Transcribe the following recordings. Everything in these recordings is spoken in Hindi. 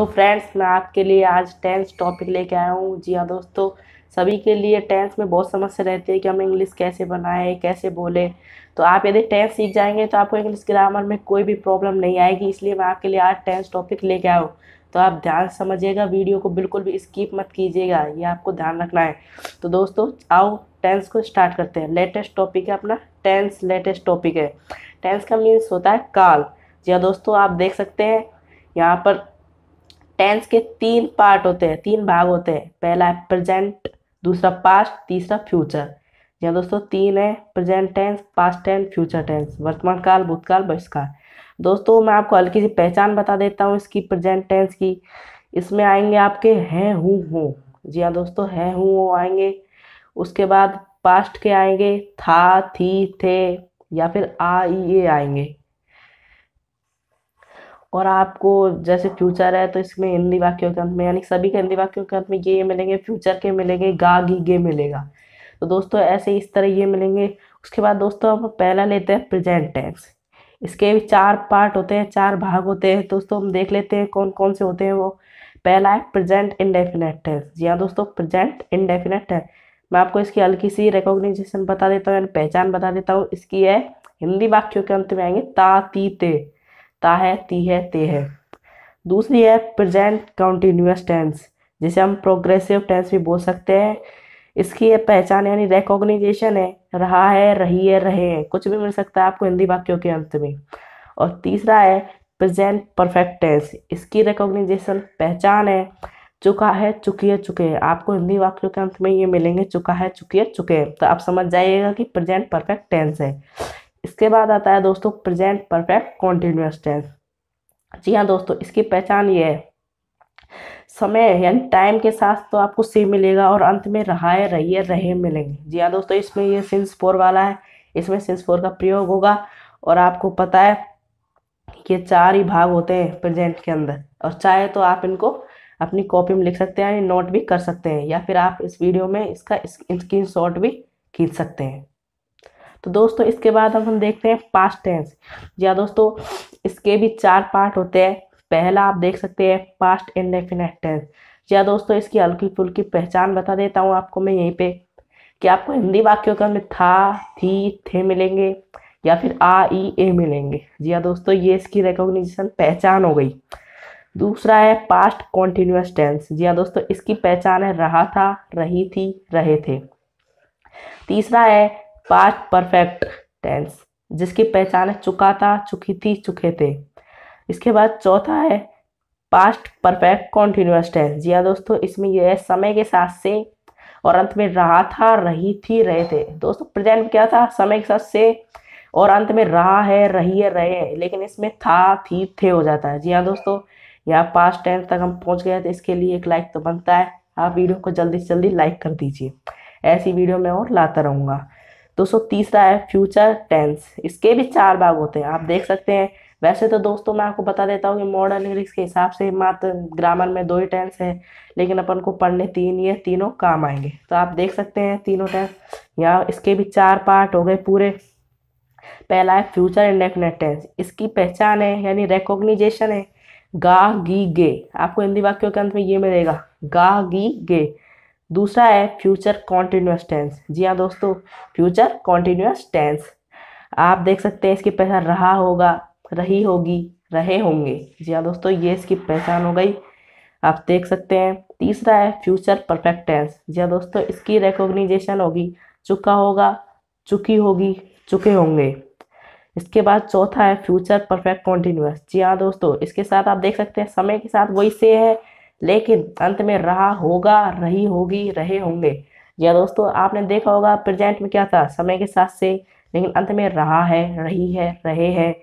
तो फ्रेंड्स मैं आपके लिए आज टेंस टॉपिक लेके आया हूँ जी हाँ दोस्तों सभी के लिए टेंस में बहुत समस्या रहती है कि हम इंग्लिश कैसे बनाएं कैसे बोले तो आप यदि टेंस सीख जाएंगे तो आपको इंग्लिश ग्रामर में कोई भी प्रॉब्लम नहीं आएगी इसलिए मैं आपके लिए आज टेंस टॉपिक लेके आया हूँ तो आप ध्यान समझिएगा वीडियो को बिल्कुल भी स्किप मत कीजिएगा ये आपको ध्यान रखना है तो दोस्तों आओ टेंस को स्टार्ट करते हैं लेटेस्ट टॉपिक है अपना टेंस लेटेस्ट टॉपिक है टेंस का मीन्स होता है काल जी हाँ दोस्तों आप देख सकते हैं यहाँ पर टेंस के तीन पार्ट होते हैं तीन भाग होते हैं पहला है प्रेजेंट दूसरा पास्ट तीसरा फ्यूचर यहाँ दोस्तों तीन है present tense past tense future tense वर्तमान काल भूतकाल बहिष्कार दोस्तों मैं आपको हल्की सी पहचान बता देता हूँ इसकी प्रेजेंट टेंस की इसमें आएंगे आपके हैं हूँ हो जी हाँ दोस्तों हैं हूँ वो आएंगे उसके बाद पास्ट के आएंगे था थी थे या फिर आ ई ए आएंगे और आपको जैसे फ्यूचर है तो इसमें हिंदी वाक्यों के अंत में यानी सभी के हिंदी वाक्यों के अंत में ये मिलेंगे फ्यूचर के मिलेंगे गा गी गे मिलेगा तो दोस्तों ऐसे इस तरह ये मिलेंगे उसके बाद दोस्तों हम पहला लेते हैं प्रेजेंट टेंस इसके भी चार पार्ट होते हैं चार भाग होते हैं दोस्तों हम देख लेते हैं कौन कौन से होते हैं वो पहला है प्रेजेंट इनडेफिनेट टेंस जी हाँ दोस्तों प्रेजेंट इनडेफिनेट है मैं आपको इसकी हल्की सी रिकॉग्निशन बता देता हूँ यानी पहचान बता देता हूँ इसकी है हिंदी वाक्यों के अंत में आएंगे ता ती ते ता है ती है ते है दूसरी है प्रेजेंट कंटिन्यूस टेंस जिसे हम प्रोग्रेसिव टेंस भी बोल सकते हैं इसकी ये पहचान यानी रिकॉग्निजेशन है रहा है रही है रहे हैं कुछ भी मिल सकता है आपको हिंदी वाक्यों के अंत में और तीसरा है प्रेजेंट परफेक्ट टेंस इसकी रिकॉग्निजेशन पहचान है चुका है चुकी है चुके हैं आपको हिंदी वाक्यों के अंत में ये मिलेंगे चुका है चुकी है चुके हैं तो आप समझ जाइएगा कि प्रेजेंट परफेक्ट टेंस है इसके बाद आता है दोस्तों प्रेजेंट परफेक्ट कॉन्टिन्यूस टेंस जी हाँ दोस्तों इसकी पहचान ये है समय यानी टाइम के साथ तो आपको सी मिलेगा और अंत में रहाय रहिए रहे मिलेंगे जी हाँ दोस्तों इसमें ये सिंस फोर वाला है इसमें सिंस फोर का प्रयोग होगा और आपको पता है कि चार ही भाग होते हैं प्रेजेंट के अंदर और चाहे तो आप इनको अपनी कॉपी में लिख सकते हैं नोट भी कर सकते हैं या फिर आप इस वीडियो में इसका स्क्रीन शॉट भी खींच सकते हैं तो दोस्तों इसके बाद अब हम देखते हैं पास्ट टेंस या दोस्तों इसके भी चार पार्ट होते हैं पहला आप देख सकते हैं पास्ट इंडेफिनेट टेंस या दोस्तों इसकी हल्की फुल्की पहचान बता देता हूँ आपको मैं यहीं पे कि आपको हिंदी वाक्यों का में था थी थे मिलेंगे या फिर आ ई ए मिलेंगे जी हाँ दोस्तों ये इसकी रिकॉग्निशन पहचान हो गई दूसरा है पास्ट कॉन्टिन्यूस टेंस जी हाँ दोस्तों इसकी पहचान है रहा था रही थी रहे थे तीसरा है पास्ट परफेक्ट टेंस जिसकी पहचान है चुका था चुकी थी चुके थे इसके बाद चौथा है पास्ट परफेक्ट कॉन्टिन्यूस टेंस जी हाँ दोस्तों इसमें यह है समय के साथ से और अंत में रहा था रही थी रहे थे दोस्तों प्रेजेंट क्या था समय के साथ से और अंत में रहा है रही है रहे हैं लेकिन इसमें था थी थे हो जाता है जी हाँ दोस्तों यहाँ पास्ट टेंस तक हम पहुँच गए थे तो इसके लिए एक लाइक तो बनता है आप वीडियो को जल्दी से जल्दी लाइक कर दीजिए ऐसी वीडियो मैं और लाता रहूँगा दोस्तों तीसरा है फ्यूचर टेंस इसके भी चार भाग होते हैं आप देख सकते हैं वैसे तो दोस्तों मैं आपको बता देता हूँ कि मॉडर्न इंग्लिश के हिसाब से मात्र ग्रामर में दो ही टेंस है लेकिन अपन को पढ़ने तीन ये तीनों काम आएंगे तो आप देख सकते हैं तीनों टेंस यहाँ इसके भी चार पार्ट हो गए पूरे पहला है फ्यूचर इंडेफिनेट टेंस इसकी पहचान है यानी रिकॉग्निजेशन है गा गी गे आपको हिंदी वाक्यों के अंत में ये मिलेगा गा गी गे दूसरा है फ्यूचर कॉन्टीन्यूस टेंस जी हाँ दोस्तों फ्यूचर कॉन्टीन्यूस टेंस आप देख सकते हैं इसकी पहचान रहा होगा रही होगी रहे होंगे जी हाँ दोस्तों ये इसकी पहचान हो गई आप देख सकते हैं तीसरा है फ्यूचर परफेक्ट टेंस जी हाँ दोस्तों इसकी रिकॉग्निजेशन होगी चुका होगा चुकी होगी चुके होंगे इसके बाद चौथा है फ्यूचर परफेक्ट कॉन्टीन्यूस जी हाँ दोस्तों इसके साथ आप देख सकते हैं समय के साथ वही से है लेकिन अंत में रहा होगा रही होगी रहे होंगे या दोस्तों आपने देखा होगा प्रेजेंट में क्या था समय के साथ से लेकिन अंत में रहा है रही है रहे हैं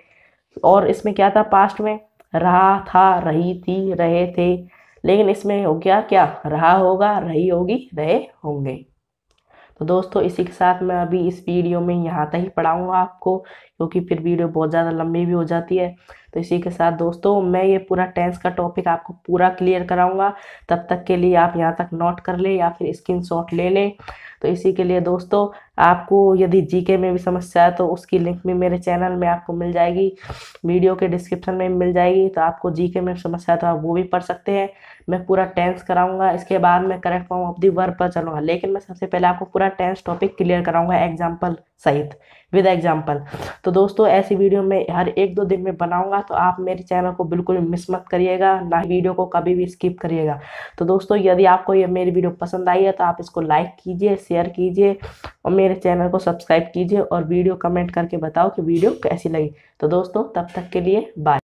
और इसमें क्या था पास्ट में रहा था रही थी रहे थे लेकिन इसमें हो गया क्या रहा होगा रही होगी रहे होंगे तो दोस्तों इसी के साथ मैं अभी इस वीडियो में यहाँ तक ही पढ़ाऊँगा आपको क्योंकि फिर वीडियो बहुत ज़्यादा लंबी भी हो जाती है तो इसी के साथ दोस्तों मैं ये पूरा टेंस का टॉपिक आपको पूरा क्लियर कराऊंगा तब तक के लिए आप यहाँ तक नोट कर लें या फिर स्क्रीन शॉट ले लें तो इसी के लिए दोस्तों आपको यदि जीके में भी समस्या है तो उसकी लिंक भी मेरे चैनल में आपको मिल जाएगी वीडियो के डिस्क्रिप्शन में मिल जाएगी तो आपको जीके में समस्या है तो आप वो भी पढ़ सकते हैं मैं पूरा टेंस कराऊंगा इसके बाद मैं correct form of the verb पर चलूँगा लेकिन मैं सबसे पहले आपको पूरा टेंस टॉपिक क्लियर कराऊंगा एग्जाम्पल सहित विद एग्जाम्पल तो दोस्तों ऐसी वीडियो मैं हर एक दो दिन में बनाऊंगा तो आप मेरे चैनल को बिल्कुल मिस मत करिएगा ना वीडियो को कभी भी स्किप करिएगा तो दोस्तों यदि आपको ये मेरी वीडियो पसंद आई है तो आप इसको लाइक कीजिए शेयर कीजिए और मेरे चैनल को सब्सक्राइब कीजिए और वीडियो कमेंट करके बताओ कि वीडियो कैसी लगी तो दोस्तों तब तक के लिए बाय